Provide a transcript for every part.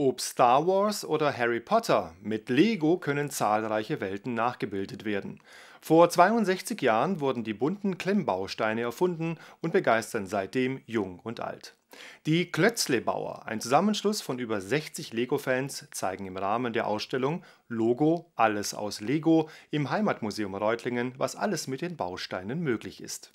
Ob Star Wars oder Harry Potter, mit Lego können zahlreiche Welten nachgebildet werden. Vor 62 Jahren wurden die bunten Klemmbausteine erfunden und begeistern seitdem jung und alt. Die Klötzlebauer, ein Zusammenschluss von über 60 Lego-Fans, zeigen im Rahmen der Ausstellung Logo Alles aus Lego im Heimatmuseum Reutlingen, was alles mit den Bausteinen möglich ist.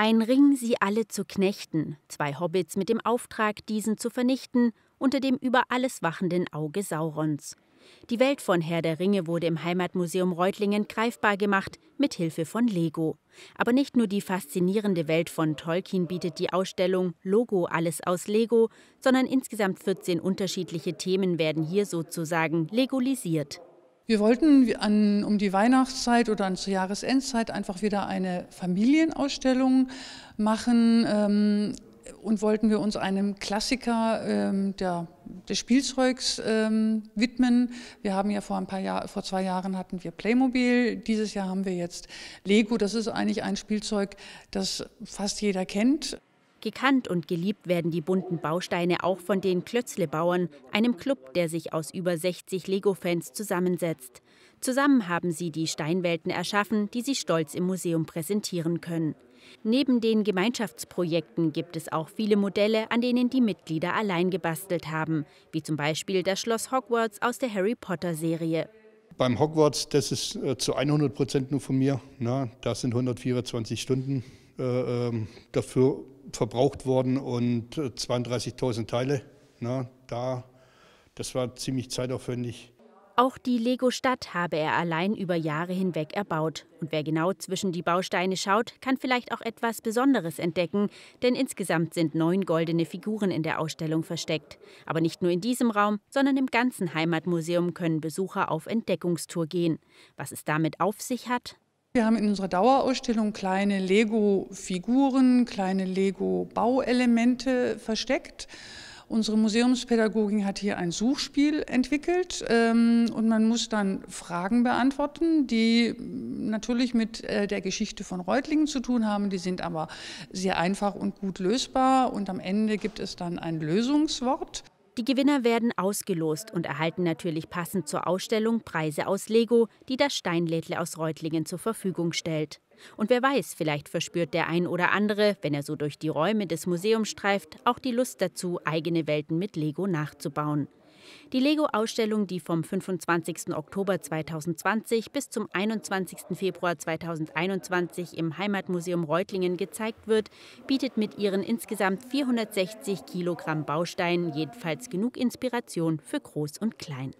Ein Ring, sie alle zu knechten, zwei Hobbits mit dem Auftrag, diesen zu vernichten, unter dem über alles wachenden Auge Saurons. Die Welt von Herr der Ringe wurde im Heimatmuseum Reutlingen greifbar gemacht mit Hilfe von Lego. Aber nicht nur die faszinierende Welt von Tolkien bietet die Ausstellung Logo alles aus Lego, sondern insgesamt 14 unterschiedliche Themen werden hier sozusagen legalisiert. Wir wollten an, um die Weihnachtszeit oder zur Jahresendzeit einfach wieder eine Familienausstellung machen ähm, und wollten wir uns einem Klassiker ähm, der, des Spielzeugs ähm, widmen. Wir haben ja vor ein paar Jahren, vor zwei Jahren hatten wir Playmobil, dieses Jahr haben wir jetzt Lego. Das ist eigentlich ein Spielzeug, das fast jeder kennt. Gekannt und geliebt werden die bunten Bausteine auch von den Klötzlebauern, einem Club, der sich aus über 60 Lego-Fans zusammensetzt. Zusammen haben sie die Steinwelten erschaffen, die sie stolz im Museum präsentieren können. Neben den Gemeinschaftsprojekten gibt es auch viele Modelle, an denen die Mitglieder allein gebastelt haben, wie zum Beispiel das Schloss Hogwarts aus der Harry Potter-Serie. Beim Hogwarts, das ist äh, zu 100 Prozent nur von mir. Na, ne? das sind 124 Stunden äh, ähm, dafür verbraucht worden und 32.000 äh, Teile. Na, ne, da, das war ziemlich zeitaufwendig. Auch die Lego-Stadt habe er allein über Jahre hinweg erbaut. Und wer genau zwischen die Bausteine schaut, kann vielleicht auch etwas Besonderes entdecken, denn insgesamt sind neun goldene Figuren in der Ausstellung versteckt. Aber nicht nur in diesem Raum, sondern im ganzen Heimatmuseum können Besucher auf Entdeckungstour gehen. Was es damit auf sich hat, wir haben in unserer Dauerausstellung kleine Lego-Figuren, kleine Lego-Bauelemente versteckt. Unsere Museumspädagogin hat hier ein Suchspiel entwickelt ähm, und man muss dann Fragen beantworten, die natürlich mit äh, der Geschichte von Reutlingen zu tun haben. Die sind aber sehr einfach und gut lösbar und am Ende gibt es dann ein Lösungswort. Die Gewinner werden ausgelost und erhalten natürlich passend zur Ausstellung Preise aus Lego, die das Steinlädle aus Reutlingen zur Verfügung stellt. Und wer weiß, vielleicht verspürt der ein oder andere, wenn er so durch die Räume des Museums streift, auch die Lust dazu, eigene Welten mit Lego nachzubauen. Die Lego-Ausstellung, die vom 25. Oktober 2020 bis zum 21. Februar 2021 im Heimatmuseum Reutlingen gezeigt wird, bietet mit ihren insgesamt 460 Kilogramm Bausteinen jedenfalls genug Inspiration für Groß und Klein.